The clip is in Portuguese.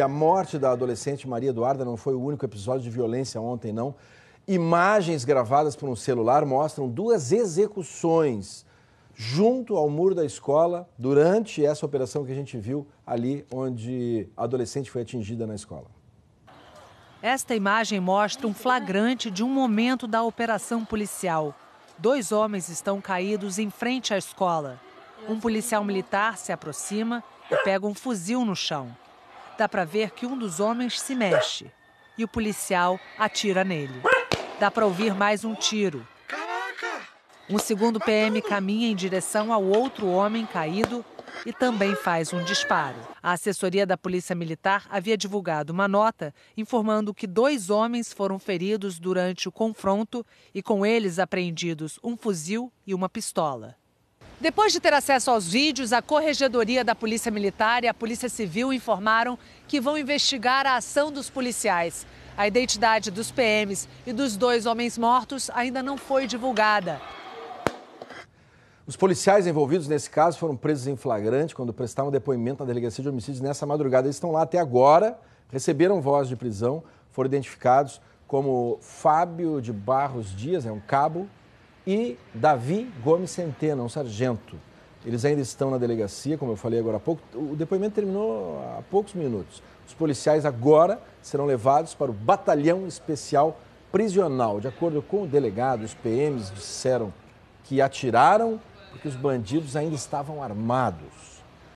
A morte da adolescente Maria Eduarda não foi o único episódio de violência ontem, não. Imagens gravadas por um celular mostram duas execuções junto ao muro da escola durante essa operação que a gente viu ali onde a adolescente foi atingida na escola. Esta imagem mostra um flagrante de um momento da operação policial. Dois homens estão caídos em frente à escola. Um policial militar se aproxima e pega um fuzil no chão. Dá para ver que um dos homens se mexe e o policial atira nele. Dá para ouvir mais um tiro. Um segundo PM caminha em direção ao outro homem caído e também faz um disparo. A assessoria da Polícia Militar havia divulgado uma nota informando que dois homens foram feridos durante o confronto e com eles apreendidos um fuzil e uma pistola. Depois de ter acesso aos vídeos, a Corregedoria da Polícia Militar e a Polícia Civil informaram que vão investigar a ação dos policiais. A identidade dos PMs e dos dois homens mortos ainda não foi divulgada. Os policiais envolvidos nesse caso foram presos em flagrante quando prestavam depoimento na delegacia de homicídios nessa madrugada. Eles estão lá até agora, receberam voz de prisão, foram identificados como Fábio de Barros Dias, é um cabo, e Davi Gomes Centeno, um sargento. Eles ainda estão na delegacia, como eu falei agora há pouco. O depoimento terminou há poucos minutos. Os policiais agora serão levados para o batalhão especial prisional. De acordo com o delegado, os PMs disseram que atiraram porque os bandidos ainda estavam armados.